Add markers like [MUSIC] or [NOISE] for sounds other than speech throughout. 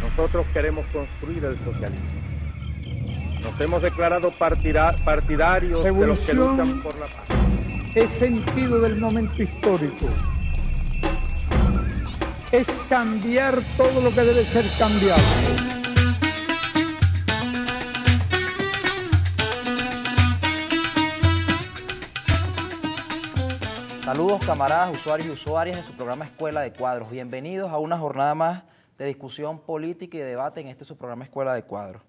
Nosotros queremos construir el socialismo. Nos hemos declarado partidarios de los que luchan por la paz. Es sentido del momento histórico. Es cambiar todo lo que debe ser cambiado. Saludos camaradas, usuarios y usuarias de su programa Escuela de Cuadros. Bienvenidos a una jornada más de discusión política y debate en este su programa Escuela de Cuadros.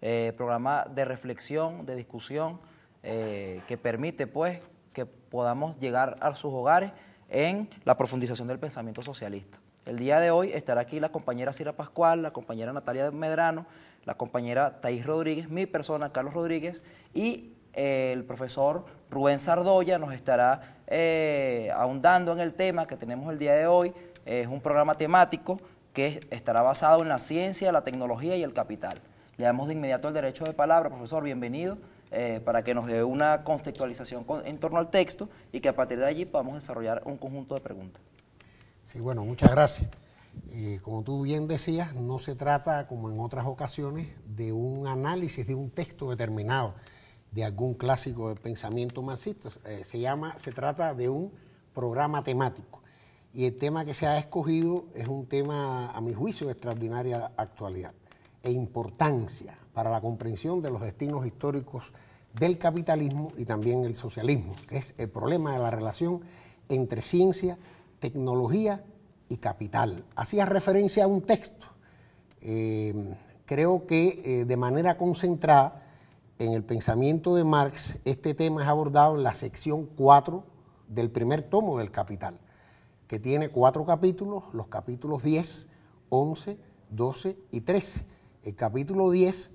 Eh, programa de reflexión, de discusión, eh, que permite pues que podamos llegar a sus hogares en la profundización del pensamiento socialista. El día de hoy estará aquí la compañera Cira Pascual, la compañera Natalia Medrano, la compañera Thais Rodríguez, mi persona, Carlos Rodríguez, y el profesor Rubén Sardoya nos estará eh, ahondando en el tema que tenemos el día de hoy. Es un programa temático que estará basado en la ciencia, la tecnología y el capital. Le damos de inmediato el derecho de palabra, profesor, bienvenido, eh, para que nos dé una contextualización en torno al texto y que a partir de allí podamos desarrollar un conjunto de preguntas. Sí, bueno, muchas gracias. como tú bien decías, no se trata, como en otras ocasiones, de un análisis de un texto determinado, de algún clásico de pensamiento marxista. Eh, se, llama, se trata de un programa temático. Y el tema que se ha escogido es un tema, a mi juicio, de extraordinaria actualidad e importancia para la comprensión de los destinos históricos del capitalismo y también el socialismo, que es el problema de la relación entre ciencia, tecnología y capital. Hacía referencia a un texto. Eh, creo que eh, de manera concentrada en el pensamiento de Marx, este tema es abordado en la sección 4 del primer tomo del Capital, que tiene cuatro capítulos, los capítulos 10, 11, 12 y 13. El capítulo 10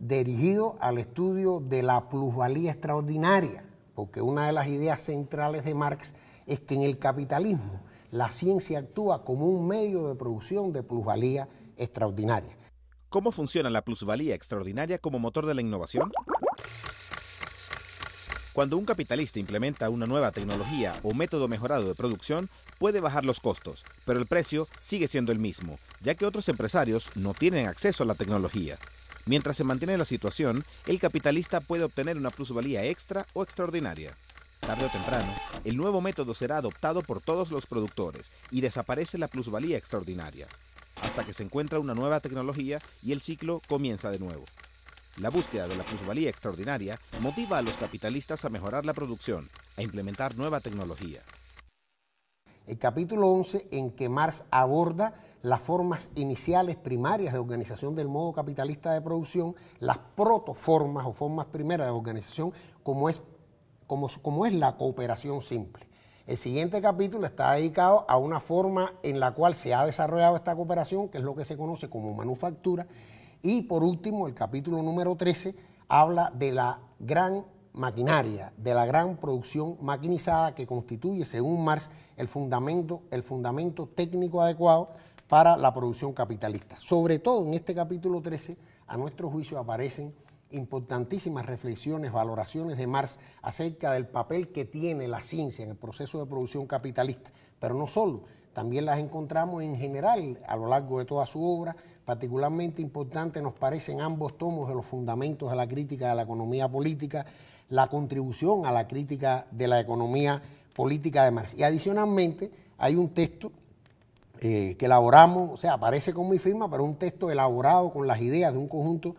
dirigido al estudio de la plusvalía extraordinaria, porque una de las ideas centrales de Marx es que en el capitalismo la ciencia actúa como un medio de producción de plusvalía extraordinaria. ¿Cómo funciona la plusvalía extraordinaria como motor de la innovación? Cuando un capitalista implementa una nueva tecnología o método mejorado de producción, puede bajar los costos, pero el precio sigue siendo el mismo, ya que otros empresarios no tienen acceso a la tecnología. Mientras se mantiene la situación, el capitalista puede obtener una plusvalía extra o extraordinaria. Tarde o temprano, el nuevo método será adoptado por todos los productores y desaparece la plusvalía extraordinaria hasta que se encuentra una nueva tecnología y el ciclo comienza de nuevo. La búsqueda de la plusvalía extraordinaria motiva a los capitalistas a mejorar la producción, a implementar nueva tecnología. El capítulo 11 en que Marx aborda las formas iniciales primarias de organización del modo capitalista de producción, las protoformas o formas primeras de organización, como es, como es la cooperación simple. El siguiente capítulo está dedicado a una forma en la cual se ha desarrollado esta cooperación, que es lo que se conoce como manufactura. Y por último, el capítulo número 13 habla de la gran maquinaria, de la gran producción maquinizada que constituye, según Marx, el fundamento, el fundamento técnico adecuado para la producción capitalista. Sobre todo en este capítulo 13, a nuestro juicio aparecen importantísimas reflexiones, valoraciones de Marx acerca del papel que tiene la ciencia en el proceso de producción capitalista, pero no solo, también las encontramos en general a lo largo de toda su obra, particularmente importante nos parecen ambos tomos de los fundamentos de la crítica de la economía política, la contribución a la crítica de la economía política de Marx. Y adicionalmente hay un texto eh, que elaboramos, o sea, aparece con mi firma, pero un texto elaborado con las ideas de un conjunto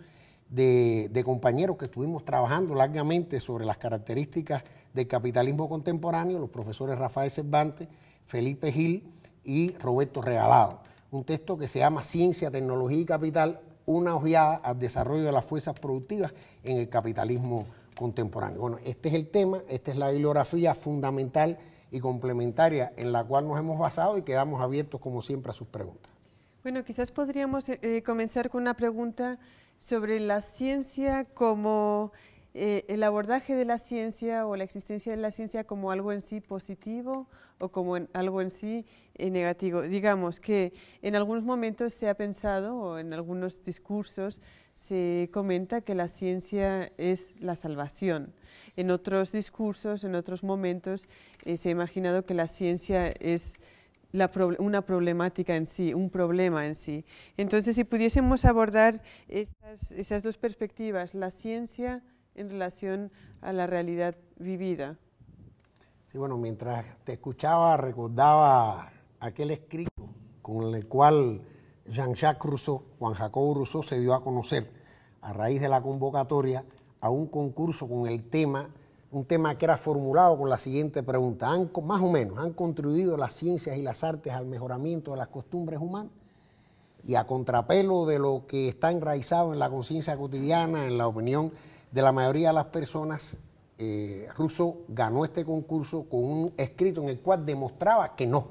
de, compañeros que estuvimos trabajando largamente sobre las características del capitalismo contemporáneo, los profesores Rafael Cervantes, Felipe Gil y Roberto Regalado. Un texto que se llama Ciencia, Tecnología y Capital, una ojeada al desarrollo de las fuerzas productivas en el capitalismo contemporáneo. Bueno, este es el tema, esta es la bibliografía fundamental y complementaria en la cual nos hemos basado y quedamos abiertos como siempre a sus preguntas. Bueno, quizás podríamos eh, comenzar con una pregunta sobre la ciencia como eh, el abordaje de la ciencia o la existencia de la ciencia como algo en sí positivo o como algo en sí eh, negativo. Digamos que en algunos momentos se ha pensado o en algunos discursos se comenta que la ciencia es la salvación. En otros discursos, en otros momentos, eh, se ha imaginado que la ciencia es una problemática en sí, un problema en sí. Entonces, si pudiésemos abordar esas, dos perspectivas, la ciencia en relación a la realidad vivida. Sí, bueno, mientras te escuchaba, recordaba aquel escrito con el cual Jean-Jacques Rousseau, Juan Jacobo Rousseau, se dio a conocer a raíz de la convocatoria a un concurso con el tema un tema que era formulado con la siguiente pregunta. más o menos, ¿han contribuido las ciencias y las artes al mejoramiento de las costumbres humanas? Y a contrapelo de lo que está enraizado en la conciencia cotidiana, en la opinión de la mayoría de las personas, eh, Russo ganó este concurso con un escrito en el cual demostraba que no,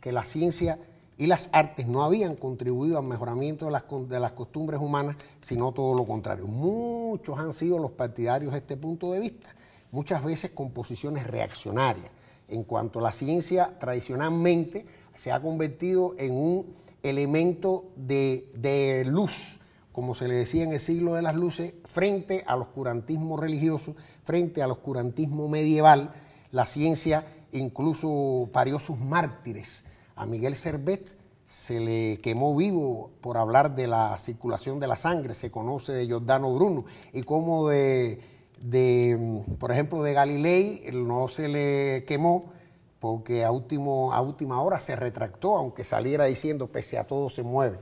que la ciencia y las artes no habían contribuido al mejoramiento de las costumbres humanas, sino todo lo contrario. Muchos han sido los partidarios de este punto de vista muchas veces con posiciones reaccionarias, en cuanto a la ciencia tradicionalmente se ha convertido en un elemento de, de luz, como se le decía en el siglo de las luces, frente al oscurantismo religioso, frente al oscurantismo medieval, la ciencia incluso parió sus mártires. A Miguel Servet se le quemó vivo por hablar de la circulación de la sangre, se conoce de Giordano Bruno, y como de por ejemplo, de Galilei, no se le quemó porque a, última hora se retractó, aunque saliera diciendo, pese a todo se mueve,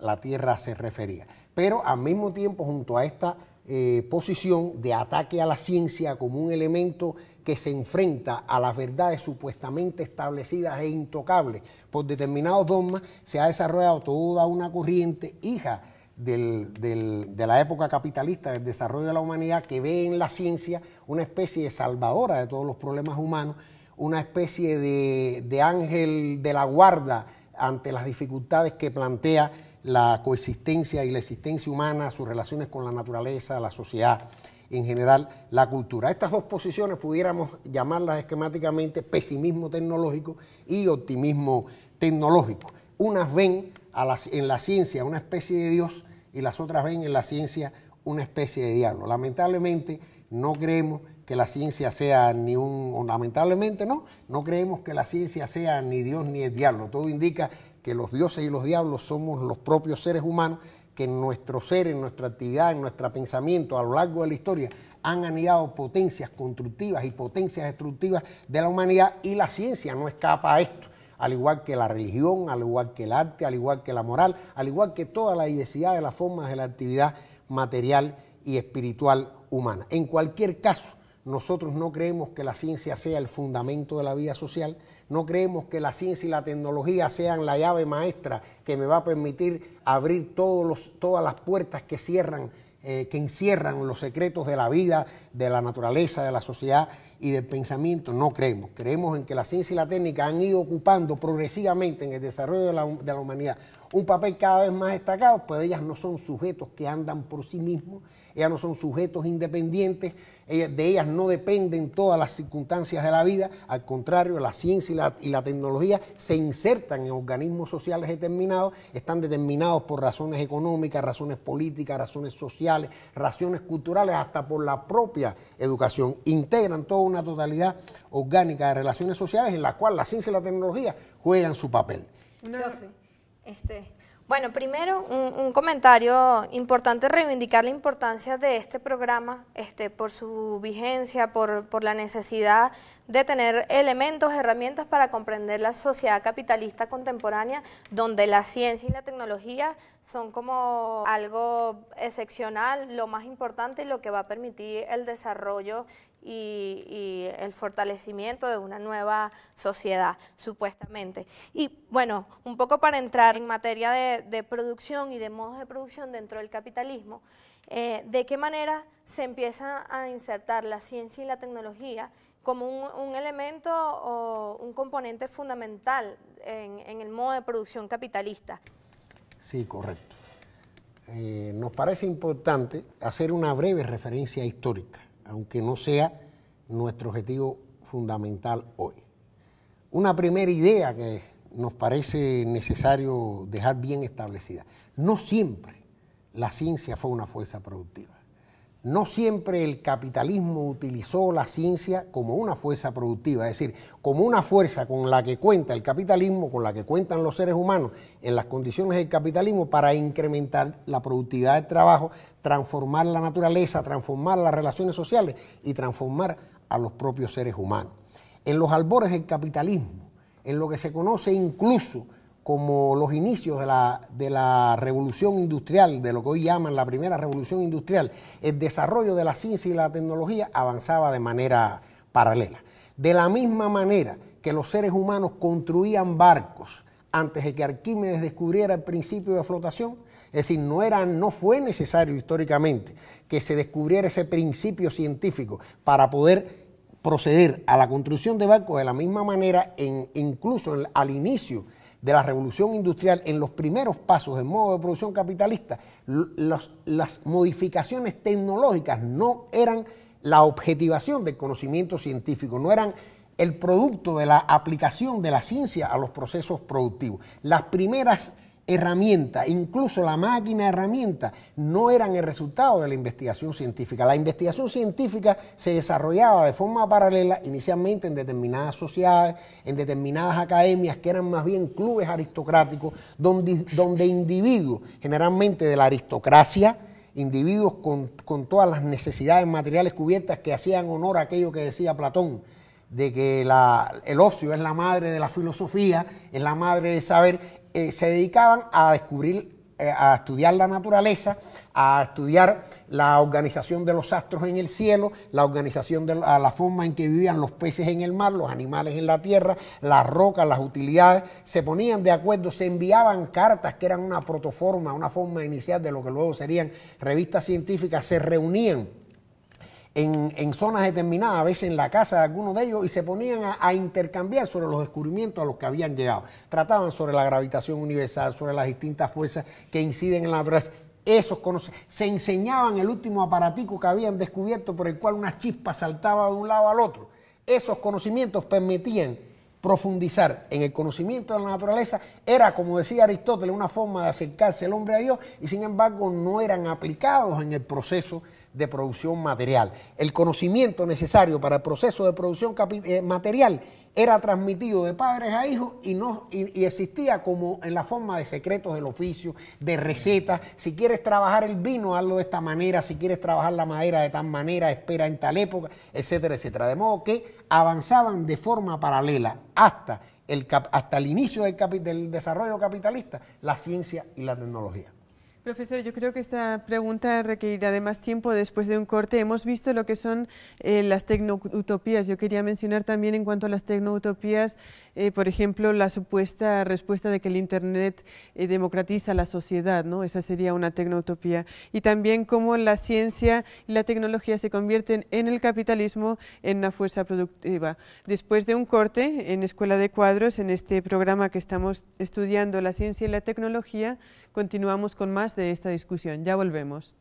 la Tierra se refería. Pero al mismo tiempo, junto a esta eh, posición de ataque a la ciencia como un elemento que se enfrenta a las verdades supuestamente establecidas e intocables por determinados dogmas, se ha desarrollado toda una corriente hija de la época capitalista, del desarrollo de la humanidad, que ve en la ciencia una especie de salvadora de todos los problemas humanos, una especie de, de ángel de la guarda ante las dificultades que plantea la coexistencia y la existencia humana, sus relaciones con la naturaleza, la sociedad, en general la cultura. Estas dos posiciones pudiéramos llamarlas esquemáticamente pesimismo tecnológico y optimismo tecnológico. Unas ven a en la ciencia una especie de Dios y las otras ven en la ciencia una especie de diablo. Lamentablemente no creemos que la ciencia sea ni un, lamentablemente no, no creemos que la ciencia sea ni Dios ni el diablo. Todo indica que los dioses y los diablos somos los propios seres humanos que en nuestro ser, en nuestra actividad, en nuestro pensamiento a lo largo de la historia han anidado potencias constructivas y potencias destructivas de la humanidad y la ciencia no escapa a esto al igual que la religión, al igual que el arte, al igual que la moral, al igual que toda la diversidad de las formas de la actividad material y espiritual humana. En cualquier caso, nosotros no creemos que la ciencia sea el fundamento de la vida social, no creemos que la ciencia y la tecnología sean la llave maestra que me va a permitir abrir todas las puertas que cierran, eh, que encierran los secretos de la vida, de la naturaleza, de la sociedad y del pensamiento no creemos. Creemos en que la ciencia y la técnica han ido ocupando progresivamente en el desarrollo de la, humanidad un papel cada vez más destacado, pero ellas no son sujetos que andan por sí mismos, ellas no son sujetos independientes, de ellas no dependen todas las circunstancias de la vida, al contrario, la ciencia y la, tecnología se insertan en organismos sociales determinados, están determinados por razones económicas, razones políticas, razones sociales, razones culturales, hasta por la propia educación. Integran toda una totalidad orgánica de relaciones sociales en la cual la ciencia y la tecnología juegan su papel. este, bueno, primero un, comentario importante, reivindicar la importancia de este programa este, por su vigencia, por, por la necesidad de tener elementos, herramientas para comprender la sociedad capitalista contemporánea, donde la ciencia y la tecnología son como algo excepcional, lo más importante y lo que va a permitir el desarrollo y, el fortalecimiento de una nueva sociedad, supuestamente. Y bueno, un poco para entrar en materia de, producción y de modos de producción dentro del capitalismo, eh, de qué manera se empieza a insertar la ciencia y la tecnología como un, elemento o un componente fundamental en, el modo de producción capitalista. Sí, correcto. Eh, nos parece importante hacer una breve referencia histórica aunque no sea nuestro objetivo fundamental hoy. Una primera idea que nos parece necesario dejar bien establecida. No siempre la ciencia fue una fuerza productiva no siempre el capitalismo utilizó la ciencia como una fuerza productiva, es decir, como una fuerza con la que cuenta el capitalismo, con la que cuentan los seres humanos en las condiciones del capitalismo para incrementar la productividad del trabajo, transformar la naturaleza, transformar las relaciones sociales y transformar a los propios seres humanos. En los albores del capitalismo, en lo que se conoce incluso como los inicios de la, revolución industrial, de lo que hoy llaman la primera revolución industrial, el desarrollo de la ciencia y la tecnología avanzaba de manera paralela. De la misma manera que los seres humanos construían barcos antes de que Arquímedes descubriera el principio de flotación, es decir, no, era, no fue necesario históricamente que se descubriera ese principio científico para poder proceder a la construcción de barcos de la misma manera, en, incluso al inicio de la revolución industrial, en los primeros pasos del modo de producción capitalista, las modificaciones tecnológicas no eran la objetivación del conocimiento científico, no eran el producto de la aplicación de la ciencia a los procesos productivos. Las primeras herramienta, incluso la máquina herramienta, no eran el resultado de la investigación científica. La investigación científica se desarrollaba de forma paralela inicialmente en determinadas sociedades, en determinadas academias que eran más bien clubes aristocráticos, donde, individuos, generalmente de la aristocracia, individuos con todas las necesidades materiales cubiertas que hacían honor a aquello que decía Platón, de que el ocio es la madre de la filosofía, es la madre de saber, eh, se dedicaban a descubrir, eh, a estudiar la naturaleza, a estudiar la organización de los astros en el cielo, la organización de la forma en que vivían los peces en el mar, los animales en la tierra, las rocas, las utilidades, se ponían de acuerdo, se enviaban cartas que eran una protoforma, una forma inicial de lo que luego serían revistas científicas, se reunían en, zonas determinadas, a veces en la casa de alguno de ellos, y se ponían a, intercambiar sobre los descubrimientos a los que habían llegado. Trataban sobre la gravitación universal, sobre las distintas fuerzas que inciden en la naturaleza. Esos se enseñaban el último aparatico que habían descubierto por el cual una chispa saltaba de un lado al otro. Esos conocimientos permitían profundizar en el conocimiento de la naturaleza era, como decía Aristóteles, una forma de acercarse al hombre a Dios y sin embargo no eran aplicados en el proceso de producción material. El conocimiento necesario para el proceso de producción eh, material era transmitido de padres a hijos y, no, existía como en la forma de secretos del oficio, de recetas. Si quieres trabajar el vino, hazlo de esta manera. Si quieres trabajar la madera de tal manera, espera en tal época, etcétera, etcétera. De modo que avanzaban de forma paralela hasta el, hasta el inicio del desarrollo capitalista la ciencia y la tecnología. Profesor, yo creo que esta pregunta requerirá de más tiempo después de un corte. Hemos visto lo que son eh, las tecnoutopías. Yo quería mencionar también en cuanto a las tecnoutopías, eh, por ejemplo, la supuesta respuesta de que el Internet eh, democratiza la sociedad, ¿no? Esa sería una tecnoutopía. Y también cómo la ciencia y la tecnología se convierten en el capitalismo en una fuerza productiva. Después de un corte en Escuela de Cuadros, en este programa que estamos estudiando la ciencia y la tecnología, continuamos con más de esta discusión. Ya volvemos.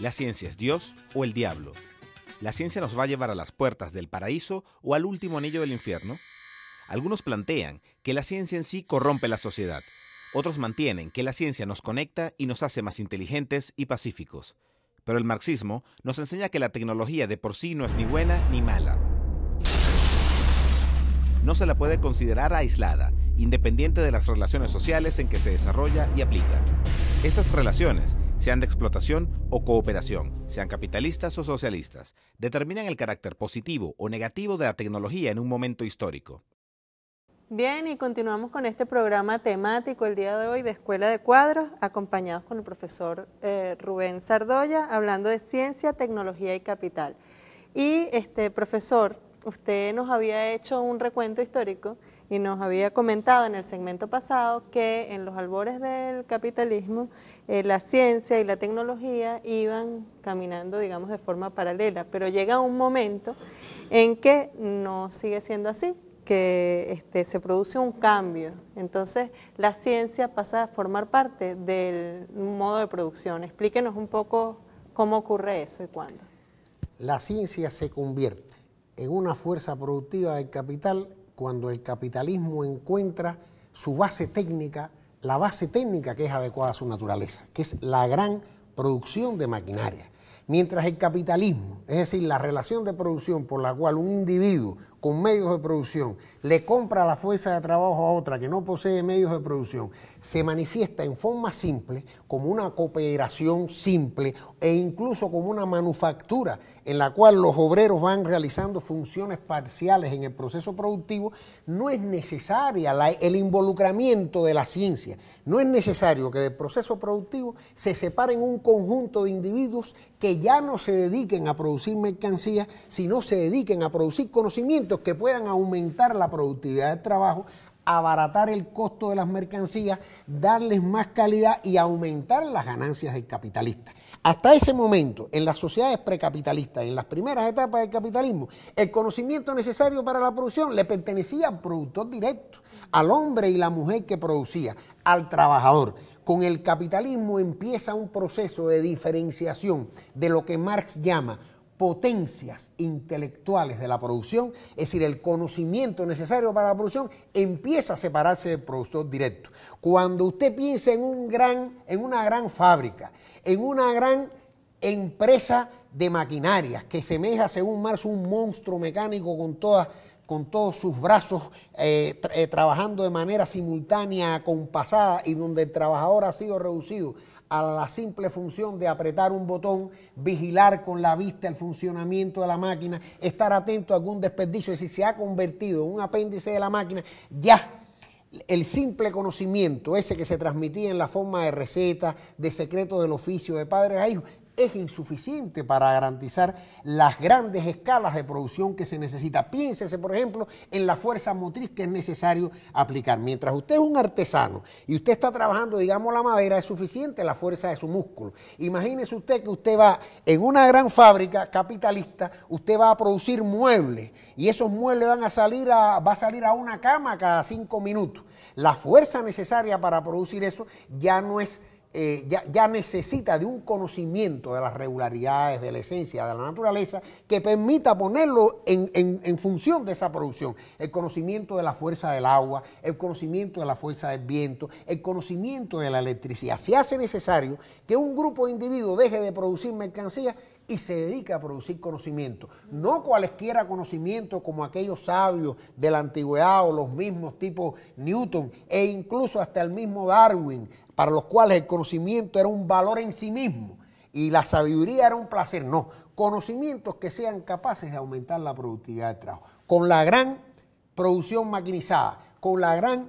¿La ciencia es Dios o el diablo? ¿La ciencia nos va a llevar a las puertas del paraíso o al último anillo del infierno? Algunos plantean que la ciencia en sí corrompe la sociedad. Otros mantienen que la ciencia nos conecta y nos hace más inteligentes y pacíficos. Pero el marxismo nos enseña que la tecnología de por sí no es ni buena ni mala. No se la puede considerar aislada, independiente de las relaciones sociales en que se desarrolla y aplica. Estas relaciones sean de explotación o cooperación, sean capitalistas o socialistas, determinan el carácter positivo o negativo de la tecnología en un momento histórico. Bien, y continuamos con este programa temático el día de hoy de Escuela de Cuadros, acompañados con el profesor eh, Rubén Sardoya, hablando de ciencia, tecnología y capital. Y, este profesor, usted nos había hecho un recuento histórico y nos había comentado en el segmento pasado que en los albores del capitalismo eh, la ciencia y la tecnología iban caminando, digamos, de forma paralela, pero llega un momento en que no sigue siendo así, que este, se produce un cambio. Entonces, la ciencia pasa a formar parte del modo de producción. Explíquenos un poco cómo ocurre eso y cuándo. La ciencia se convierte en una fuerza productiva del capital cuando el capitalismo encuentra su base técnica, la base técnica que es adecuada a su naturaleza, que es la gran producción de maquinaria. Mientras el capitalismo, es decir, la relación de producción por la cual un individuo con medios de producción, le compra la fuerza de trabajo a otra que no posee medios de producción, se manifiesta en forma simple, como una cooperación simple e incluso como una manufactura en la cual los obreros van realizando funciones parciales en el proceso productivo, no es necesaria el involucramiento de la ciencia, no es necesario que del proceso productivo se separen un conjunto de individuos que ya no se dediquen a producir mercancías, sino se dediquen a producir conocimiento que puedan aumentar la productividad del trabajo, abaratar el costo de las mercancías, darles más calidad y aumentar las ganancias del capitalista. Hasta ese momento, en las sociedades precapitalistas, en las primeras etapas del capitalismo, el conocimiento necesario para la producción le pertenecía al productor directo, al hombre y la mujer que producía, al trabajador. Con el capitalismo empieza un proceso de diferenciación de lo que Marx llama potencias intelectuales de la producción, es decir, el conocimiento necesario para la producción, empieza a separarse del productor directo. Cuando usted piensa en, en una gran fábrica, en una gran empresa de maquinarias que semeja, según Marx, un monstruo mecánico con todos sus brazos eh, eh, trabajando de manera simultánea, compasada, y donde el trabajador ha sido reducido a la simple función de apretar un botón, vigilar con la vista el funcionamiento de la máquina, estar atento a algún desperdicio. Es decir, se ha convertido en un apéndice de la máquina, ya el simple conocimiento, ese que se transmitía en la forma de recetas, de secreto del oficio de padres a hijos, es insuficiente para garantizar las grandes escalas de producción que se necesita. Piénsese, por ejemplo, en la fuerza motriz que es necesario aplicar. Mientras usted es un artesano y usted está trabajando, digamos, la madera, es suficiente la fuerza de su músculo. Imagínese usted que usted va en una gran fábrica capitalista, usted va a producir muebles y esos muebles van a salir a, va a salir a una cama cada cinco minutos. La fuerza necesaria para producir eso ya no es eh, ya, necesita de un conocimiento de las regularidades, de la esencia, de la naturaleza, que permita ponerlo en, función de esa producción. El conocimiento de la fuerza del agua, el conocimiento de la fuerza del viento, el conocimiento de la electricidad. Se hace necesario que un grupo de individuos deje de producir mercancías y se dedique a producir conocimiento. No cualesquiera conocimiento como aquellos sabios de la antigüedad o los mismos tipo Newton e incluso hasta el mismo Darwin, para los cuales el conocimiento era un valor en sí mismo y la sabiduría era un placer. No, conocimientos que sean capaces de aumentar la productividad del trabajo. Con la gran producción maquinizada, con la gran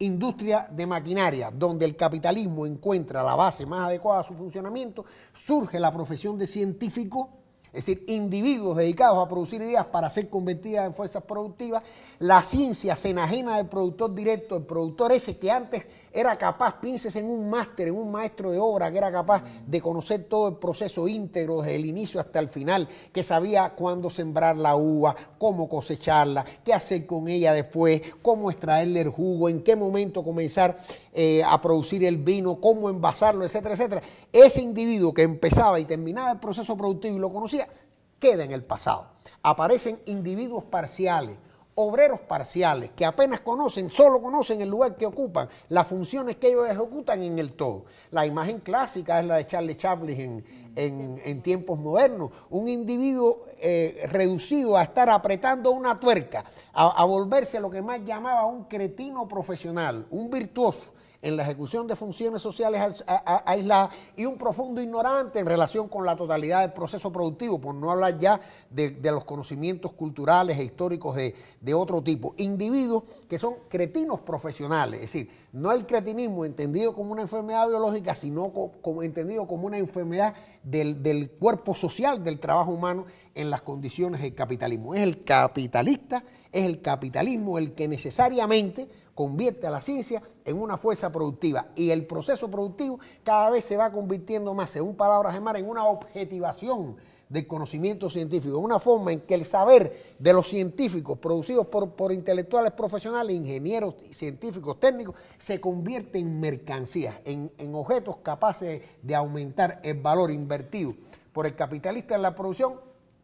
industria de maquinaria, donde el capitalismo encuentra la base más adecuada a su funcionamiento, surge la profesión de científico, es decir, individuos dedicados a producir ideas para ser convertidas en fuerzas productivas. La ciencia se enajena del productor directo, el productor ese que antes era capaz, pienses en un máster, en un maestro de obra que era capaz de conocer todo el proceso íntegro desde el inicio hasta el final, que sabía cuándo sembrar la uva, cómo cosecharla, qué hacer con ella después, cómo extraerle el jugo, en qué momento comenzar eh, a producir el vino, cómo envasarlo, etcétera, etcétera. Ese individuo que empezaba y terminaba el proceso productivo y lo conocía, queda en el pasado. Aparecen individuos parciales obreros parciales que apenas conocen, solo conocen el lugar que ocupan, las funciones que ellos ejecutan en el todo. La imagen clásica es la de Charles Chaplin en, tiempos modernos, un individuo eh, reducido a estar apretando una tuerca, a, a volverse lo que más llamaba un cretino profesional, un virtuoso en la ejecución de funciones sociales aisladas y un profundo ignorante en relación con la totalidad del proceso productivo, por no hablar ya de, los conocimientos culturales e históricos de, otro tipo. Individuos que son cretinos profesionales, es decir, no el cretinismo entendido como una enfermedad biológica, sino como, entendido como una enfermedad del, del cuerpo social, del trabajo humano en las condiciones del capitalismo. Es el capitalista, es el capitalismo el que necesariamente convierte a la ciencia en una fuerza productiva y el proceso productivo cada vez se va convirtiendo más, según palabras de Mar, en una objetivación del conocimiento científico, una forma en que el saber de los científicos producidos por, intelectuales profesionales, ingenieros, científicos, técnicos, se convierte en mercancías, en, en objetos capaces de aumentar el valor invertido por el capitalista en la producción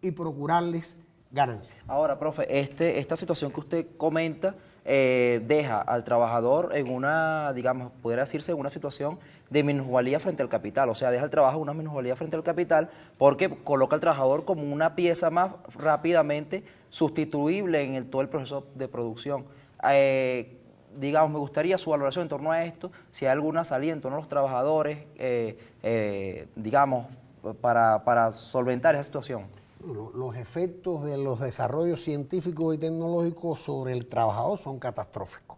y procurarles ganancias. Ahora, profe, este, esta situación que usted comenta eh, deja al trabajador en una, digamos, pudiera decirse, una situación de minusvalía frente al capital, o sea, deja al trabajo una minusvalía frente al capital porque coloca al trabajador como una pieza más rápidamente sustituible en el, todo el proceso de producción. Eh, digamos, me gustaría su valoración en torno a esto, si hay alguna en torno a los trabajadores, eh, digamos, para, para solventar esa situación los efectos de los desarrollos científicos y tecnológicos sobre el trabajador son catastróficos.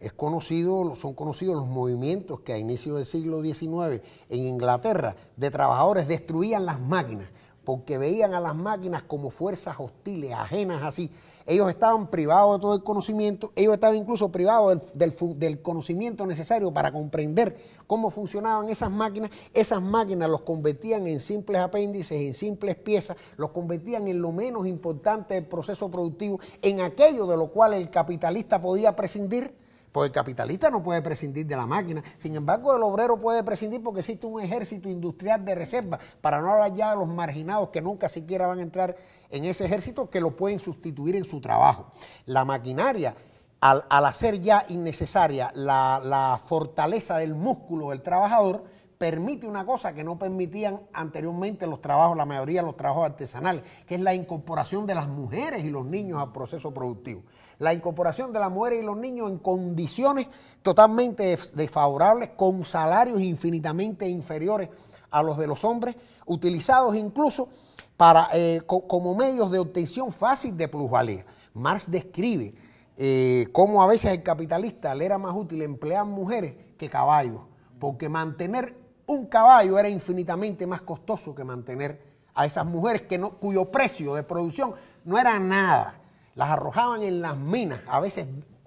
Es conocido, son conocidos los movimientos que a inicios del siglo XIX en Inglaterra de trabajadores destruían las máquinas porque veían a las máquinas como fuerzas hostiles, ajenas así, ellos estaban privados de todo el conocimiento, ellos estaban incluso privados del, conocimiento necesario para comprender cómo funcionaban esas máquinas. Esas máquinas los convertían en simples apéndices, en simples piezas, los convertían en lo menos importante del proceso productivo, en aquello de lo cual el capitalista podía prescindir pues el capitalista no puede prescindir de la máquina. Sin embargo, el obrero puede prescindir porque existe un ejército industrial de reserva, para no hablar ya de los marginados que nunca siquiera van a entrar en ese ejército, que lo pueden sustituir en su trabajo. La maquinaria, al, hacer ya innecesaria la, la fortaleza del músculo del trabajador, permite una cosa que no permitían anteriormente los trabajos, la mayoría de los trabajos artesanales, que es la incorporación de las mujeres y los niños al proceso productivo. La incorporación de las mujeres y los niños en condiciones totalmente desfavorables, con salarios infinitamente inferiores a los de los hombres, utilizados incluso para, eh, como medios de obtención fácil de plusvalía. Marx describe eh, cómo a veces el capitalista le era más útil emplear mujeres que caballos, porque mantener un caballo era infinitamente más costoso que mantener a esas mujeres que no, cuyo precio de producción no era nada. Las arrojaban en las minas, a veces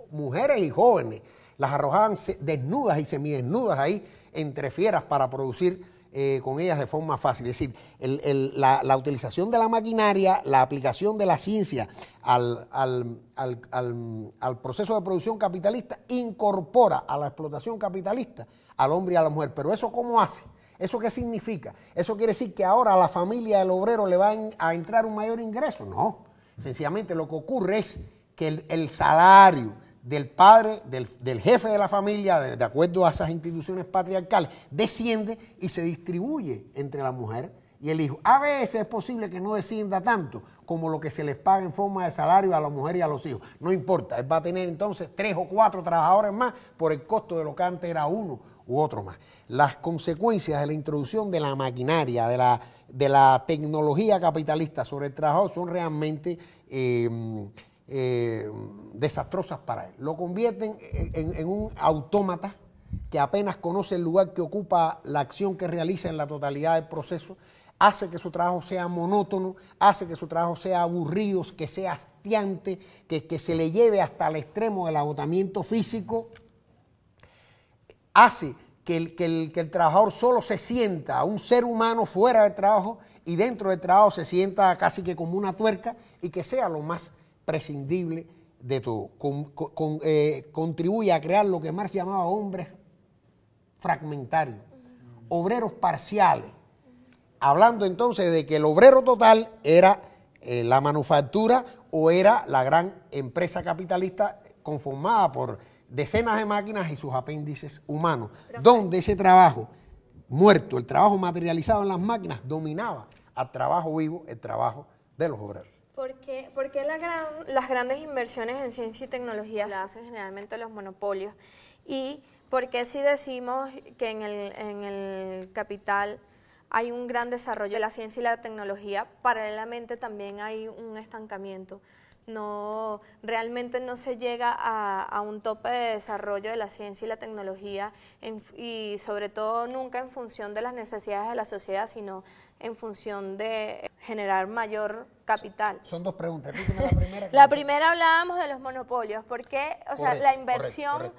mujeres y jóvenes, las arrojaban desnudas y semidesnudas ahí entre fieras para producir eh, con ellas de forma fácil. Es decir, la, utilización de la maquinaria, la aplicación de la ciencia al, al, al, al, proceso de producción capitalista incorpora a la explotación capitalista al hombre y a la mujer. Pero eso cómo hace? ¿Eso qué significa? ¿Eso quiere decir que ahora a la familia del obrero le va a entrar un mayor ingreso? No. Sencillamente lo que ocurre es que el salario del padre, del, jefe de la familia, de, acuerdo a esas instituciones patriarcales, desciende y se distribuye entre la mujer y el hijo. A veces es posible que no descienda tanto como lo que se les paga en forma de salario a la mujer y a los hijos. No importa, él va a tener entonces tres o cuatro trabajadores más por el costo de lo que antes era uno u otro más. Las consecuencias de la introducción de la maquinaria, de la, de la tecnología capitalista sobre el trabajo son realmente... Eh, eh, desastrosas para él. Lo convierten en, un autómata que apenas conoce el lugar que ocupa la acción que realiza en la totalidad del proceso, hace que su trabajo sea monótono, hace que su trabajo sea aburrido, que sea hastiante, que, que se le lleve hasta el extremo del agotamiento físico, hace que el, el, que el, trabajador solo se sienta un ser humano fuera del trabajo y dentro del trabajo se sienta casi que como una tuerca y que sea lo más prescindible de todo. Eh, contribuye a crear lo que Marx llamaba hombres fragmentarios, obreros parciales. Hablando entonces de que el obrero total era eh, la manufactura o era la gran empresa capitalista conformada por decenas de máquinas y sus apéndices humanos, donde ese trabajo muerto, el trabajo materializado en las máquinas, dominaba al trabajo vivo, el trabajo de los obreros. ¿Por qué, las grandes inversiones en ciencia y tecnología las hacen generalmente los monopolios? ¿Y por qué si decimos que en el, en el capital hay un gran desarrollo de la ciencia y la tecnología, paralelamente también hay un estancamiento? no realmente no se llega a, un tope de desarrollo de la ciencia y la tecnología y sobre todo nunca en función de las necesidades de la sociedad, sino en función de generar mayor capital. Son dos preguntas. la primera. [LAUGHS] la primera hablábamos de los monopolios, porque, o sea, la inversión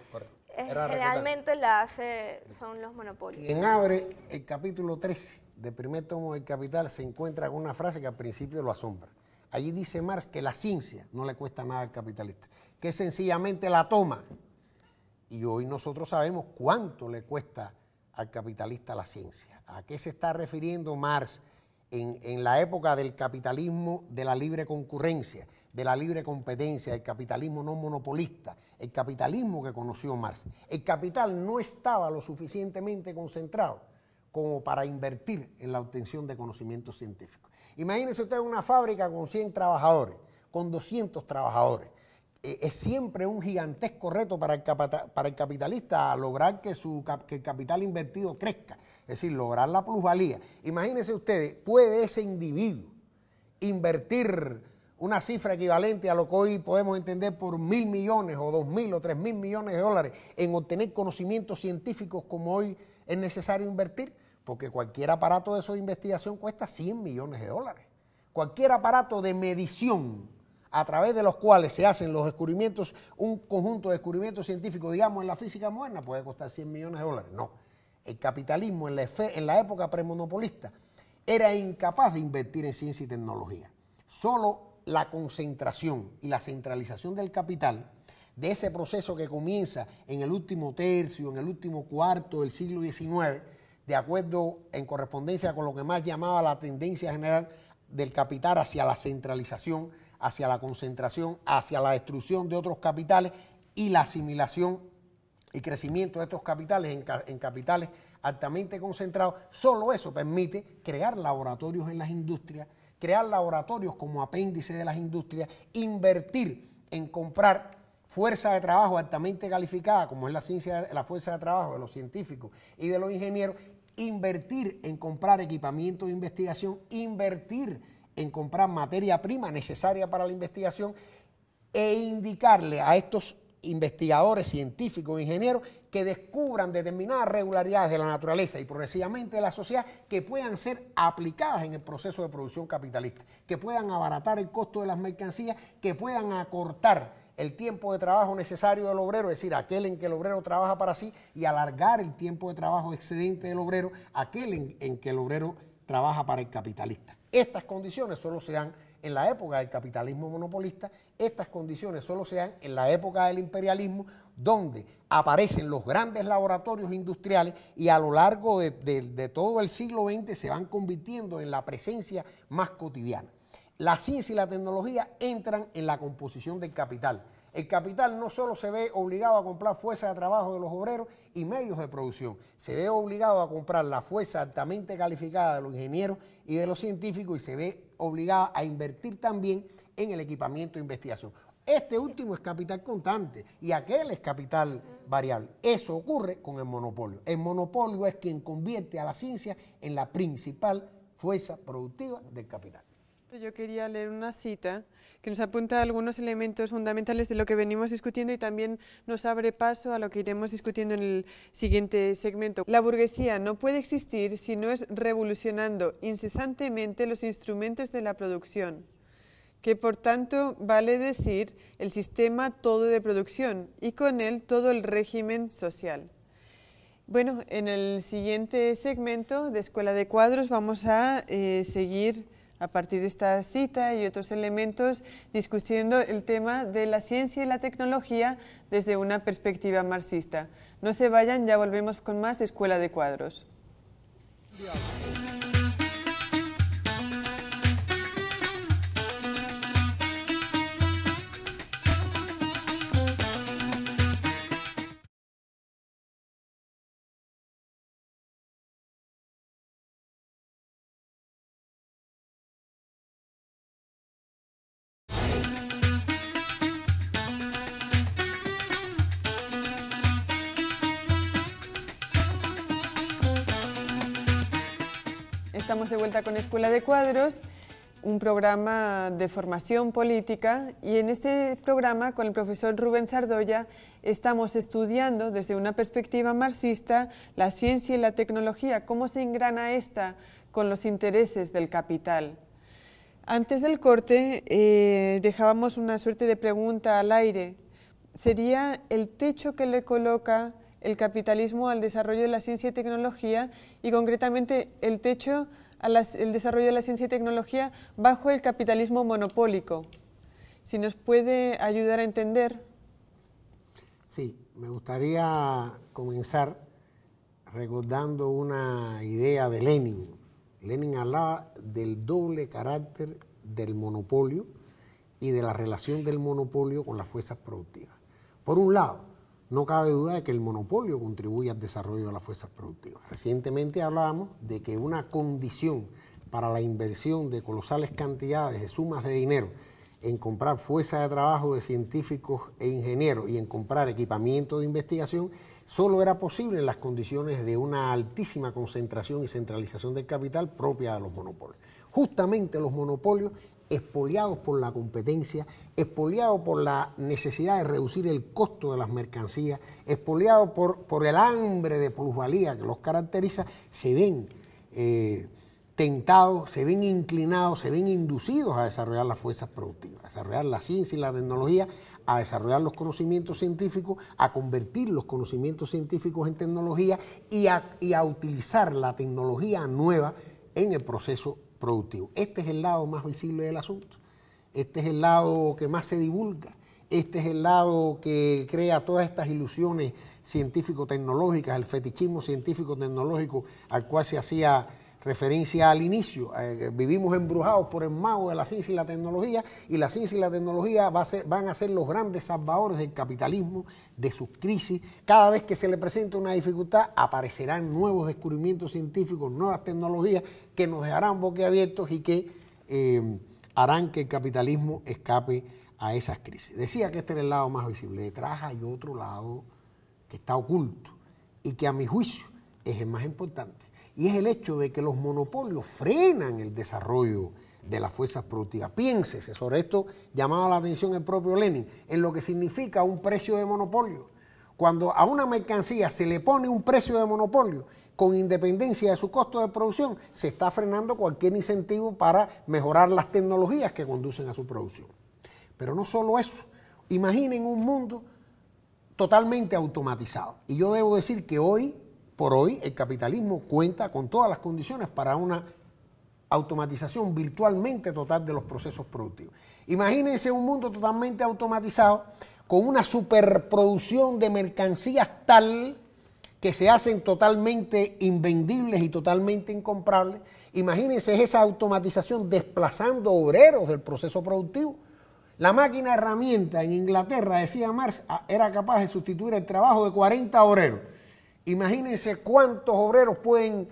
realmente la hace, son los monopolios. En abre el capítulo 13 de primer tomo del Capital se encuentra con una frase que al principio lo asombra. Allí dice Marx que la ciencia no le cuesta nada al capitalista, que sencillamente la toma. Y hoy nosotros sabemos cuánto le cuesta al capitalista la ciencia. ¿A qué se está refiriendo Marx en, la época del capitalismo de la libre concurrencia, de la libre competencia, del capitalismo no monopolista, el capitalismo que conoció Marx? El capital no estaba lo suficientemente concentrado como para invertir en la obtención de conocimientos científicos. Imagínense usted una fábrica con 100 trabajadores, con 200 trabajadores. E, es siempre un gigantesco reto para el, capitalista lograr que, su, que el capital invertido crezca, es decir, lograr la plusvalía. Imagínense ustedes, ¿puede ese individuo invertir una cifra equivalente a lo que hoy podemos entender por mil millones o dos mil o tres mil millones de dólares en obtener conocimientos científicos como hoy es necesario invertir? Porque cualquier aparato de eso investigación cuesta 100 millones de dólares. Cualquier aparato de medición a través de los cuales se hacen los descubrimientos, un conjunto de descubrimientos científicos, digamos, en la física moderna, puede costar 100 millones de dólares. No el capitalismo en la, época premonopolista era incapaz de invertir en ciencia y tecnología. Solo la concentración y la centralización del capital, de ese proceso que comienza en el último tercio, en el último cuarto del siglo XIX, de acuerdo en correspondencia con lo que más llamaba la tendencia general del capital hacia la centralización, hacia la concentración, hacia la destrucción de otros capitales y la asimilación y crecimiento de estos capitales en, capitales altamente concentrados, solo eso permite crear laboratorios en las industrias, crear laboratorios como apéndice de las industrias, invertir en comprar fuerza de trabajo altamente calificada, como es la ciencia, la fuerza de trabajo de los científicos y de los ingenieros, invertir en comprar equipamiento de investigación, invertir en comprar materia prima necesaria para la investigación e indicarle a estos investigadores, científicos, ingenieros que descubran determinadas regularidades de la naturaleza y progresivamente de la sociedad que puedan ser aplicadas en el proceso de producción capitalista, que puedan abaratar el costo de las mercancías, que puedan acortar el tiempo de trabajo necesario del obrero, es decir, aquel en que el obrero trabaja para sí, y alargar el tiempo de trabajo excedente del obrero, aquel en, que el obrero trabaja para el capitalista. Estas condiciones solo se dan en la época del capitalismo monopolista, estas condiciones solo se dan en la época del imperialismo, donde aparecen los grandes laboratorios industriales y a lo largo de, de todo el siglo XX se van convirtiendo en la presencia más cotidiana. La ciencia y la tecnología entran en la composición del capital. El capital no solo se ve obligado a comprar fuerza de trabajo de los obreros y medios de producción, se ve obligado a comprar la fuerza altamente calificada de los ingenieros y de los científicos y se ve obligada a invertir también en el equipamiento de investigación. Este último es capital constante y aquel es capital variable. Eso ocurre con el monopolio. El monopolio es quien convierte a la ciencia en la principal fuerza productiva del capital. Pues yo quería leer una cita que nos apunta a algunos elementos fundamentales de lo que venimos discutiendo y también nos abre paso a lo que iremos discutiendo en el siguiente segmento. La burguesía no puede existir si no es revolucionando incesantemente los instrumentos de la producción, que por tanto vale decir el sistema todo de producción y con él todo el régimen social. Bueno, en el siguiente segmento de Escuela de Cuadros vamos a eh, seguir a partir de esta cita y otros elementos, discutiendo el tema de la ciencia y la tecnología desde una perspectiva marxista. No se vayan, ya volvemos con más de Escuela de Cuadros. de vuelta con Escuela de Cuadros, un programa de formación política y en este programa con el profesor Rubén Sardoya estamos estudiando desde una perspectiva marxista la ciencia y la tecnología, cómo se engrana esta con los intereses del capital. Antes del corte eh, dejábamos una suerte de pregunta al aire. Sería el techo que le coloca el capitalismo al desarrollo de la ciencia y tecnología y concretamente el techo el desarrollo de la ciencia y tecnología bajo el capitalismo monopólico. Si nos puede ayudar a entender. Sí, me gustaría comenzar recordando una idea de Lenin. Lenin hablaba del doble carácter del monopolio y de la relación del monopolio con las fuerzas productivas. Por un lado, no cabe duda de que el monopolio contribuye al desarrollo de las fuerzas productivas. Recientemente hablábamos de que una condición para la inversión de colosales cantidades de sumas de dinero en comprar fuerza de trabajo de científicos e ingenieros y en comprar equipamiento de investigación, solo era posible en las condiciones de una altísima concentración y centralización del capital propia de los monopolios. Justamente los monopolios expoliados por la competencia, expoliados por la necesidad de reducir el costo de las mercancías, expoliados por, el hambre de plusvalía que los caracteriza, se ven eh, tentados, se ven inclinados, se ven inducidos a desarrollar las fuerzas productivas, a desarrollar la ciencia y la tecnología, a desarrollar los conocimientos científicos, a convertir los conocimientos científicos en tecnología y a, y a utilizar la tecnología nueva en el proceso productivo. Este es el lado más visible del asunto, este es el lado que más se divulga, este es el lado que crea todas estas ilusiones científico-tecnológicas, el fetichismo científico-tecnológico al cual se hacía referencia al inicio. Eh, vivimos embrujados por el mago de la ciencia y la tecnología, y la ciencia y la tecnología van a ser los grandes salvadores del capitalismo, de sus crisis. Cada vez que se le presenta una dificultad, aparecerán nuevos descubrimientos científicos, nuevas tecnologías que nos dejarán boquiabiertos y que eh, harán que el capitalismo escape a esas crisis. Decía que este era el lado más visible. Detrás hay otro lado que está oculto y que a mi juicio es el más importante y es el hecho de que los monopolios frenan el desarrollo de las fuerzas productivas. Piénsese, sobre esto llamaba la atención el propio Lenin, en lo que significa un precio de monopolio. Cuando a una mercancía se le pone un precio de monopolio, con independencia de su costo de producción, se está frenando cualquier incentivo para mejorar las tecnologías que conducen a su producción. Pero no solo eso, imaginen un mundo totalmente automatizado. Y yo debo decir que hoy por hoy el capitalismo cuenta con todas las condiciones para una automatización virtualmente total de los procesos productivos. Imagínense un mundo totalmente automatizado con una superproducción de mercancías tal que se hacen totalmente invendibles y totalmente incomprables. Imagínense esa automatización desplazando obreros del proceso productivo. La máquina herramienta en Inglaterra, decía Marx, ah, era capaz de sustituir el trabajo de 40 obreros. Imagínense cuántos obreros pueden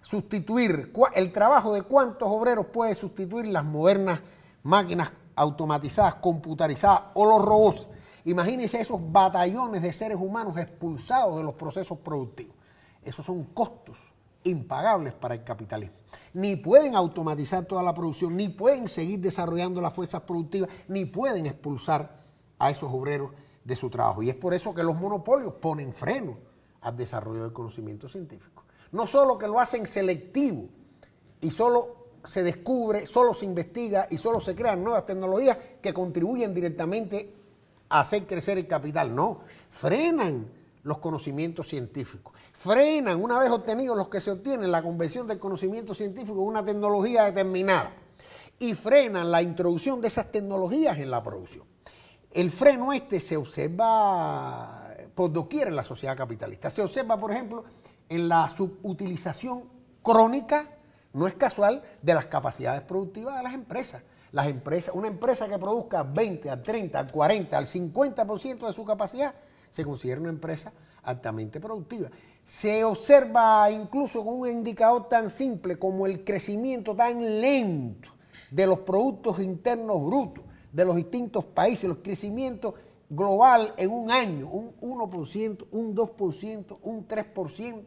sustituir, el trabajo de cuántos obreros puede sustituir las modernas máquinas automatizadas, computarizadas o los robots. Imagínense esos batallones de seres humanos expulsados de los procesos productivos. Esos son costos impagables para el capitalismo. Ni pueden automatizar toda la producción, ni pueden seguir desarrollando las fuerzas productivas, ni pueden expulsar a esos obreros de su trabajo. Y es por eso que los monopolios ponen freno al desarrollo del conocimiento científico. No solo que lo hacen selectivo y solo se descubre, solo se investiga y solo se crean nuevas tecnologías que contribuyen directamente a hacer crecer el capital, no, frenan los conocimientos científicos. Frenan, una vez obtenidos los que se obtienen, la conversión del conocimiento científico en una tecnología determinada. Y frenan la introducción de esas tecnologías en la producción. El freno este se observa por doquier en la sociedad capitalista. Se observa, por ejemplo, en la subutilización crónica, no es casual, de las capacidades productivas de las empresas. Las empresas, una empresa que produzca 20, al 30, al 40, al 50% de su capacidad, se considera una empresa altamente productiva. Se observa incluso con un indicador tan simple como el crecimiento tan lento de los productos internos brutos de los distintos países, los crecimientos global en un año, un 1%, un 2%, un 3%,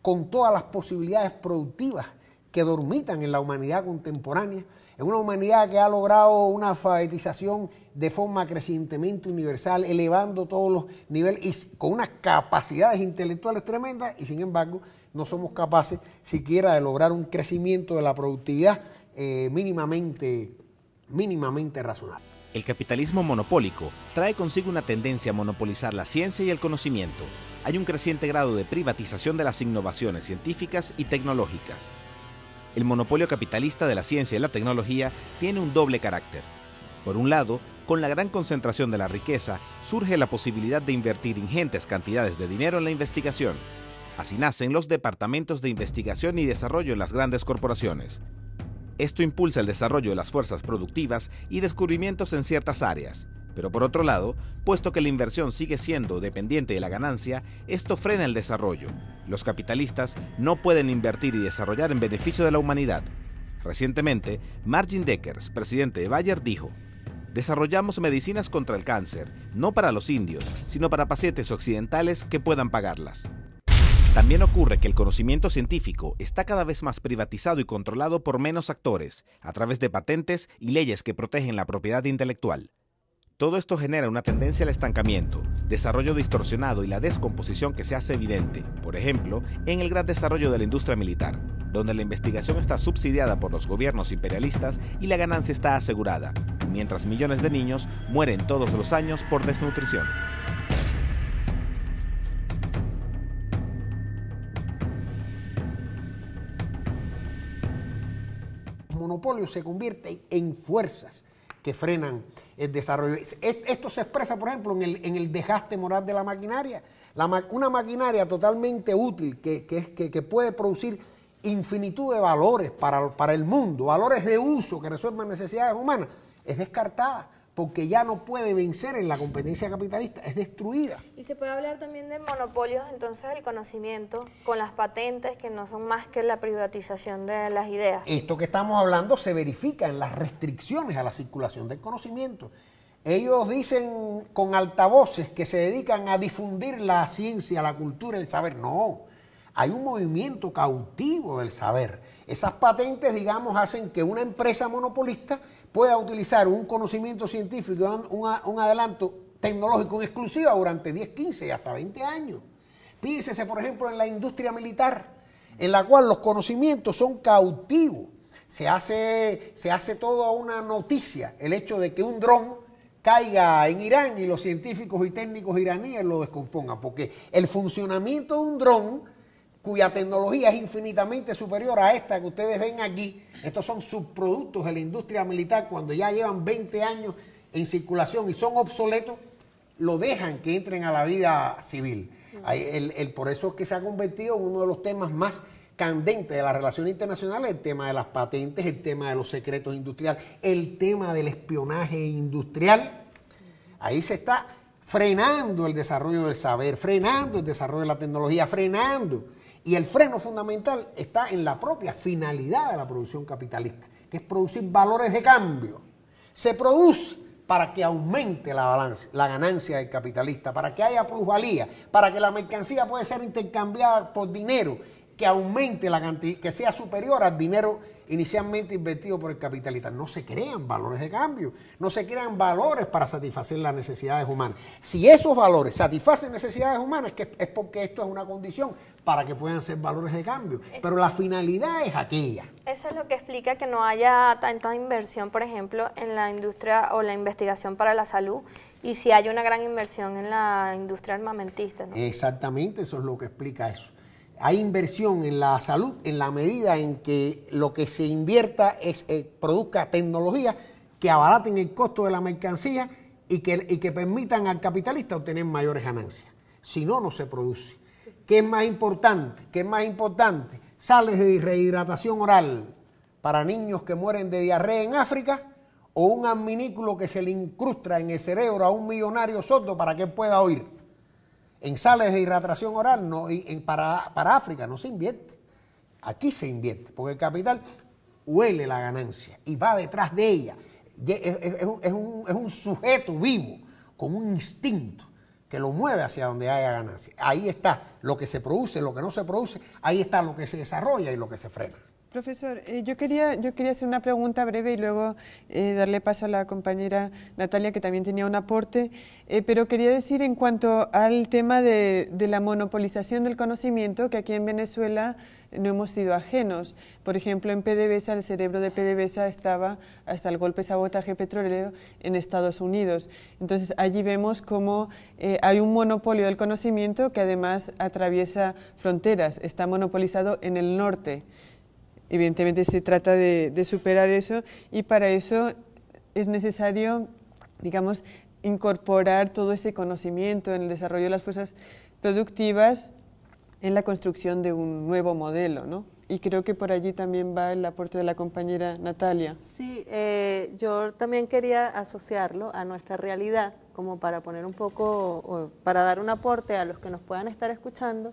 con todas las posibilidades productivas que dormitan en la humanidad contemporánea, en una humanidad que ha logrado una alfabetización de forma crecientemente universal, elevando todos los niveles y con unas capacidades intelectuales tremendas, y sin embargo no somos capaces siquiera de lograr un crecimiento de la productividad eh, mínimamente razonable. El capitalismo monopólico trae consigo una tendencia a monopolizar la ciencia y el conocimiento. Hay un creciente grado de privatización de las innovaciones científicas y tecnológicas. El monopolio capitalista de la ciencia y la tecnología tiene un doble carácter. Por un lado, con la gran concentración de la riqueza, surge la posibilidad de invertir ingentes cantidades de dinero en la investigación. Así nacen los departamentos de investigación y desarrollo en las grandes corporaciones. Esto impulsa el desarrollo de las fuerzas productivas y descubrimientos en ciertas áreas. Pero por otro lado, puesto que la inversión sigue siendo dependiente de la ganancia, esto frena el desarrollo. Los capitalistas no pueden invertir y desarrollar en beneficio de la humanidad. Recientemente, Margin Deckers, presidente de Bayer, dijo, Desarrollamos medicinas contra el cáncer, no para los indios, sino para pacientes occidentales que puedan pagarlas. También ocurre que el conocimiento científico está cada vez más privatizado y controlado por menos actores, a través de patentes y leyes que protegen la propiedad intelectual. Todo esto genera una tendencia al estancamiento, desarrollo distorsionado y la descomposición que se hace evidente, por ejemplo, en el gran desarrollo de la industria militar, donde la investigación está subsidiada por los gobiernos imperialistas y la ganancia está asegurada, mientras millones de niños mueren todos los años por desnutrición. se convierte en fuerzas que frenan el desarrollo. Esto se expresa, por ejemplo, en el, desgaste moral de la maquinaria. una maquinaria totalmente útil que, que, puede producir infinitud de valores para, para el mundo, valores de uso que resuelvan necesidades humanas, es descartada porque ya no puede vencer en la competencia capitalista, es destruida. Y se puede hablar también de monopolios entonces del conocimiento, con las patentes que no son más que la privatización de las ideas. Esto que estamos hablando se verifica en las restricciones a la circulación del conocimiento. Ellos dicen con altavoces que se dedican a difundir la ciencia, la cultura, el saber. No, hay un movimiento cautivo del saber. Esas patentes, digamos, hacen que una empresa monopolista pueda utilizar un conocimiento científico, un, un, adelanto tecnológico en exclusiva durante 10, 15 y hasta 20 años. Piénsese, por ejemplo, en la industria militar, en la cual los conocimientos son cautivos. Se hace, se hace toda una noticia el hecho de que un dron caiga en Irán y los científicos y técnicos iraníes lo descompongan, porque el funcionamiento de un dron cuya tecnología es infinitamente superior a esta que ustedes ven aquí. Estos son subproductos de la industria militar cuando ya llevan 20 años en circulación y son obsoletos, lo dejan que entren a la vida civil. El, por eso es que se ha convertido en uno de los temas más candentes de las relaciones internacionales, el tema de las patentes, el tema de los secretos industriales, el tema del espionaje industrial. Ahí se está frenando el desarrollo del saber, frenando el desarrollo de la tecnología, frenando y el freno fundamental está en la propia finalidad de la producción capitalista, que es producir valores de cambio. Se produce para que aumente la, la ganancia del capitalista, para que haya plusvalía, para que la mercancía pueda ser intercambiada por dinero que aumente la cantidad, que sea superior al dinero inicialmente invertido por el capitalista. No se crean valores de cambio, no se crean valores para satisfacer las necesidades humanas. Si esos valores satisfacen necesidades humanas, es porque esto es una condición para que puedan ser valores de cambio. Pero la finalidad es aquella. Eso es lo que explica que no haya tanta inversión, por ejemplo, en la industria o la investigación para la salud y si hay una gran inversión en la industria armamentista. Exactamente, eso es lo que explica eso hay inversión en la salud en la medida en que lo que se invierta es, eh, produzca tecnología que abaraten el costo de la mercancía y que, permitan al capitalista obtener mayores ganancias. Si no, no se produce. ¿Qué es más importante? ¿Qué es más importante? Sales de rehidratación oral para niños que mueren de diarrea en África o un adminículo que se le incrusta en el cerebro a un millonario sordo para que pueda oír. En sales de hidratación oral no, para, África no se invierte. Aquí se invierte, porque el capital huele la ganancia y va detrás de ella. un, es, un, sujeto vivo con un instinto que lo mueve hacia donde haya ganancia. Ahí está lo que se produce, lo que no se produce, ahí está lo que se desarrolla y lo que se frena. Profesor, eh, yo, quería, hacer una pregunta breve y luego eh, darle paso a la compañera Natalia, que también tenía un aporte, eh, pero quería decir en cuanto al tema de, de, la monopolización del conocimiento, que aquí en Venezuela no hemos sido ajenos. Por ejemplo, en PDVSA, el cerebro de PDVSA estaba hasta el golpe sabotaje petrolero en Estados Unidos. Entonces, allí vemos cómo hay un monopolio del conocimiento que además atraviesa fronteras, está monopolizado en el norte. Evidentemente se trata de, superar eso y para eso es necesario, digamos, incorporar todo ese conocimiento en el desarrollo de las fuerzas productivas en la construcción de un nuevo modelo, ¿no? Y creo que por allí también va el aporte de la compañera Natalia. Sí, eh, yo también quería asociarlo a nuestra realidad, como para poner un poco, para dar un aporte a los que nos puedan estar escuchando.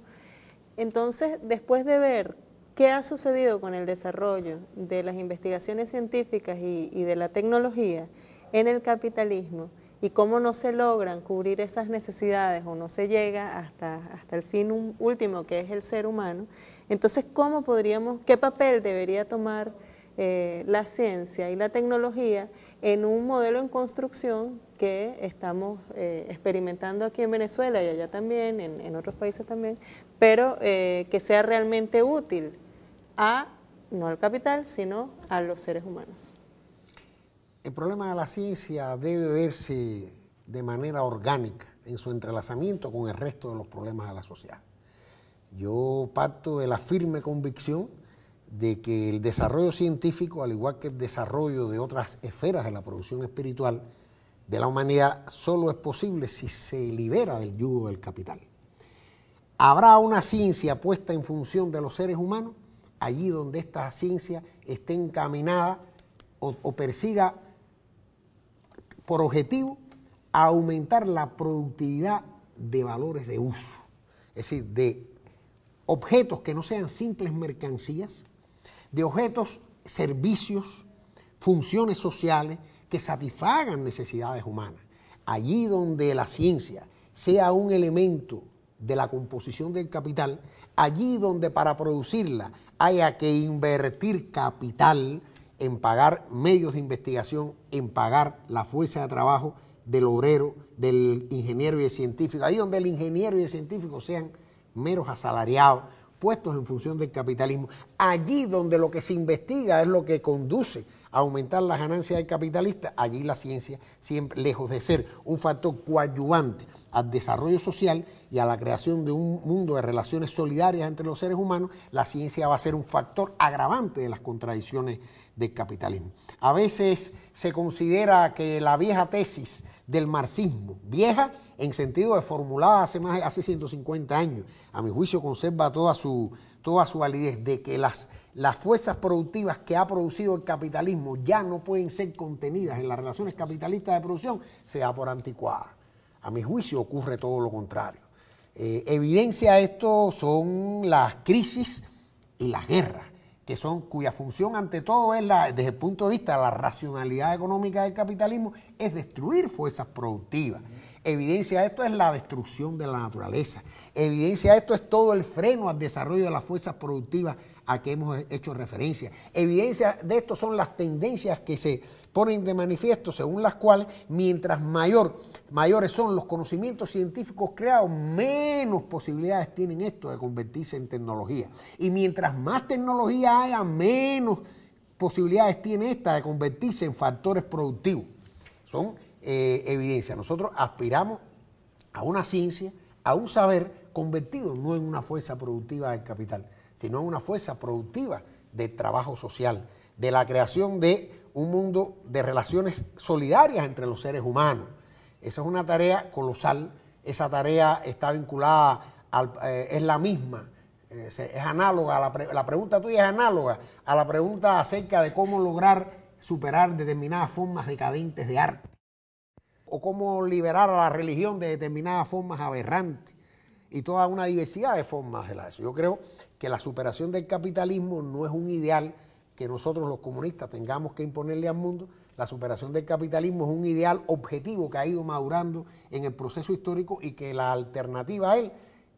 Entonces, después de ver ¿Qué ha sucedido con el desarrollo de las investigaciones científicas y, de la tecnología en el capitalismo? y cómo no se logran cubrir esas necesidades o no se llega hasta, hasta el fin último que es el ser humano, entonces cómo podríamos, qué papel debería tomar eh, la ciencia y la tecnología en un modelo en construcción que estamos eh, experimentando aquí en Venezuela y allá también, en, otros países también, pero eh, que sea realmente útil a, no al capital, sino a los seres humanos. El problema de la ciencia debe verse de manera orgánica en su entrelazamiento con el resto de los problemas de la sociedad. Yo parto de la firme convicción de que el desarrollo científico, al igual que el desarrollo de otras esferas de la producción espiritual de la humanidad, solo es posible si se libera del yugo del capital. ¿Habrá una ciencia puesta en función de los seres humanos? allí donde esta ciencia esté encaminada o, persiga por objetivo aumentar la productividad de valores de uso, es decir, de objetos que no sean simples mercancías, de objetos, servicios, funciones sociales que satisfagan necesidades humanas. Allí donde la ciencia sea un elemento de la composición del capital, allí donde para producirla haya que invertir capital en pagar medios de investigación, en pagar la fuerza de trabajo del obrero, del ingeniero y el científico, allí donde el ingeniero y el científico sean meros asalariados, puestos en función del capitalismo, allí donde lo que se investiga es lo que conduce aumentar las ganancias del capitalista, allí la ciencia, siempre, lejos de ser un factor coadyuvante al desarrollo social y a la creación de un mundo de relaciones solidarias entre los seres humanos, la ciencia va a ser un factor agravante de las contradicciones del capitalismo. A veces se considera que la vieja tesis del marxismo, vieja en sentido de formulada hace más hace 150 años, a mi juicio conserva toda su toda su validez de que las las fuerzas productivas que ha producido el capitalismo ya no pueden ser contenidas en las relaciones capitalistas de producción, se da por anticuada. A mi juicio ocurre todo lo contrario. Eh, evidencia esto son las crisis y las guerras, que son cuya función ante todo es desde el punto de vista de la racionalidad económica del capitalismo, es destruir fuerzas productivas. Evidencia esto es la destrucción de la naturaleza. Evidencia esto es todo el freno al desarrollo de las fuerzas productivas a que hemos hecho referencia. Evidencia de esto son las tendencias que se ponen de manifiesto, según las cuales mientras mayor, mayores son los conocimientos científicos creados, menos posibilidades tienen esto de convertirse en tecnología. Y mientras más tecnología haya, menos posibilidades tiene esta de convertirse en factores productivos. Son evidencia. Eh, evidencias. Nosotros aspiramos a una ciencia, a un saber convertido no en una fuerza productiva del capital sino una fuerza productiva de trabajo social, de la creación de un mundo de relaciones solidarias entre los seres humanos. Esa es una tarea colosal, esa tarea está vinculada, eh, es la misma, eh, es análoga, a la, pregunta tuya es análoga a la pregunta acerca de cómo lograr superar determinadas formas decadentes de arte, o cómo liberar a la religión de determinadas formas aberrantes, y toda una diversidad de formas de la eso. Yo creo que la superación del capitalismo no es un ideal que nosotros los comunistas tengamos que imponerle al mundo. La superación del capitalismo es un ideal objetivo que ha ido madurando en el proceso histórico y que la alternativa a él,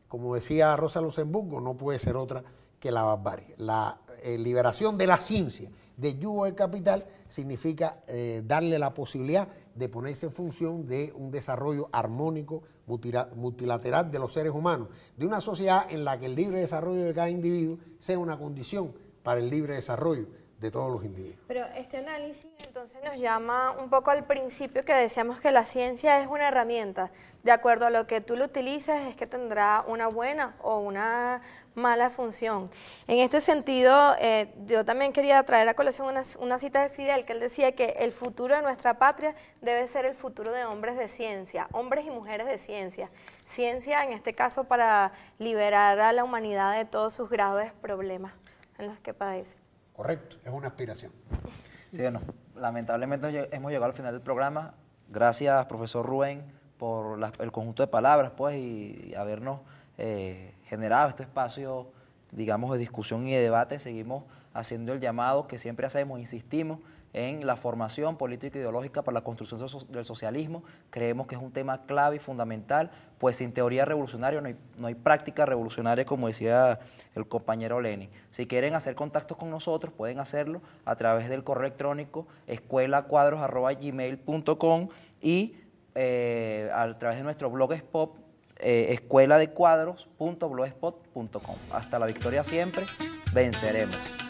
como decía Rosa Luxemburgo, no puede ser otra que la barbarie. La eh, liberación de la ciencia, de yugo del capital, significa eh, darle la posibilidad de ponerse en función de un desarrollo armónico multilateral de los seres humanos, de una sociedad en la que el libre desarrollo de cada individuo sea una condición para el libre desarrollo de todos los individuos. Pero este análisis entonces nos llama un poco al principio que decíamos que la ciencia es una herramienta. De acuerdo a lo que tú lo utilizas es que tendrá una buena o una mala función. En este sentido, eh, yo también quería traer a colación una, cita de Fidel, que él decía que el futuro de nuestra patria debe ser el futuro de hombres de ciencia, hombres y mujeres de ciencia. Ciencia, en este caso, para liberar a la humanidad de todos sus graves problemas en los que padece. Correcto, es una aspiración. lamentablemente hemos llegado al final del programa. Gracias, profesor Rubén, por el conjunto de palabras, pues, y, habernos eh, generado este espacio, digamos, de discusión y de debate. Seguimos haciendo el llamado que siempre hacemos, insistimos, en la formación política e ideológica para la construcción del socialismo. Creemos que es un tema clave y fundamental, pues sin teoría revolucionaria no hay, práctica revolucionaria, como decía el compañero Lenin. Si quieren hacer contacto con nosotros, pueden hacerlo a través del correo electrónico escuelacuadros.gmail.com y eh, a través de nuestro blog Spot, eh, de escueladecuadros.blogspot.com. Hasta la victoria siempre, venceremos.